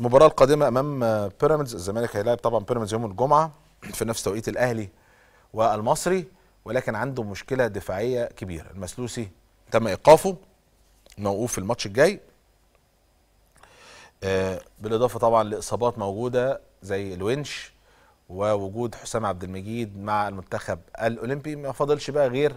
المباراه القادمه امام بيراميدز الزمالك هيلاعب طبعا بيراميدز يوم الجمعه في نفس توقيت الاهلي والمصري ولكن عنده مشكله دفاعيه كبيره المسلوسي تم ايقافه موقوف في الماتش الجاي آه، بالاضافه طبعا لاصابات موجوده زي الونش ووجود حسام عبد المجيد مع المنتخب الاولمبي ما فاضلش بقى غير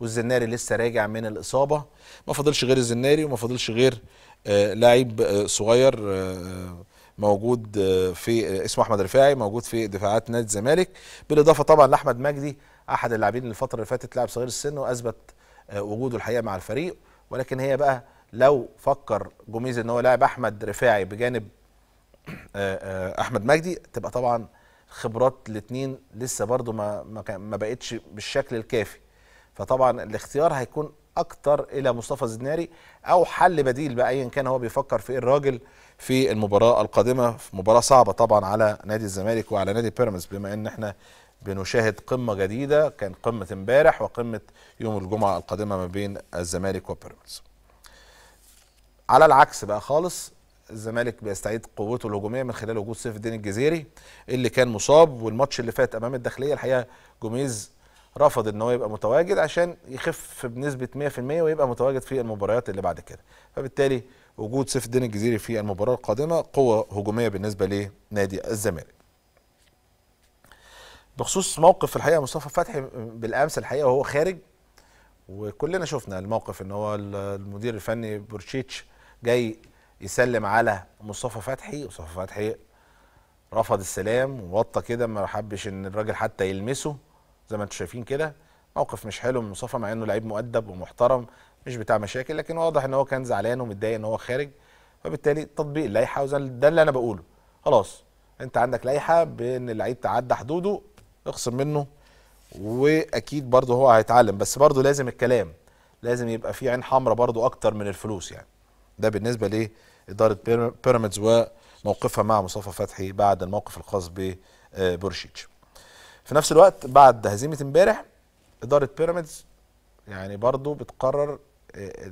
والزناري لسه راجع من الاصابه ما فاضلش غير الزناري وما فاضلش غير آه، لاعب آه، صغير آه، موجود في اسمه احمد رفاعي موجود في دفاعات نادي الزمالك بالاضافه طبعا لاحمد مجدي احد اللاعبين اللي الفتره اللي فاتت لاعب صغير السن واثبت وجوده الحقيقه مع الفريق ولكن هي بقى لو فكر جوميز ان هو لاعب احمد رفاعي بجانب احمد مجدي تبقى طبعا خبرات الاثنين لسه برضو ما ما بقتش بالشكل الكافي فطبعا الاختيار هيكون اكتر الى مصطفى زناري او حل بديل بقى ايا كان هو بيفكر في ايه الراجل في المباراه القادمه في مباراه صعبه طبعا على نادي الزمالك وعلى نادي بيراميدز بما ان احنا بنشاهد قمه جديده كان قمه امبارح وقمه يوم الجمعه القادمه ما بين الزمالك وبيراميدز على العكس بقى خالص الزمالك بيستعيد قوته الهجوميه من خلال وجود سيف الدين الجزيري اللي كان مصاب والماتش اللي فات امام الداخليه الحقيقه جوميز رفض ان هو يبقى متواجد عشان يخف بنسبه 100% ويبقى متواجد في المباريات اللي بعد كده فبالتالي وجود سيف الدين الجزيري في المباراه القادمه قوه هجوميه بالنسبه لنادي الزمالك بخصوص موقف الحقيقه مصطفى فتحي بالامس الحقيقه وهو خارج وكلنا شفنا الموقف ان هو المدير الفني بورشيتش جاي يسلم على مصطفى فتحي مصطفى فتحي رفض السلام ووطى كده ما حبش ان الراجل حتى يلمسه زي ما انتم شايفين كده موقف مش حلو من مصطفى مع انه لعيب مؤدب ومحترم مش بتاع مشاكل لكن واضح ان هو كان زعلان ومتضايق ان هو خارج فبالتالي تطبيق اللائحه وده اللي انا بقوله خلاص انت عندك لائحه بان اللعيب تعدى حدوده اخصم منه واكيد برضه هو هيتعلم بس برضه لازم الكلام لازم يبقى في عين حمراء برضه اكتر من الفلوس يعني ده بالنسبه لاداره بيراميدز وموقفها مع مصطفى فتحي بعد الموقف الخاص ببورشيتش في نفس الوقت بعد هزيمه امبارح اداره بيراميدز يعني برضو بتقرر آه،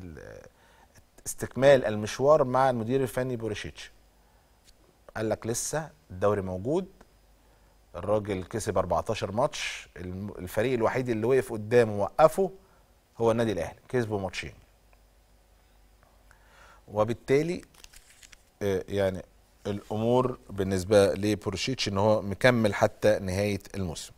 استكمال المشوار مع المدير الفني بوريشيتش قال لك لسه الدوري موجود الراجل كسب 14 ماتش الفريق الوحيد اللي وقف قدامه ووقفه هو النادي الاهلي كسبوا ماتشين وبالتالي آه، يعني الامور بالنسبه لبورشيتش ان هو مكمل حتى نهايه الموسم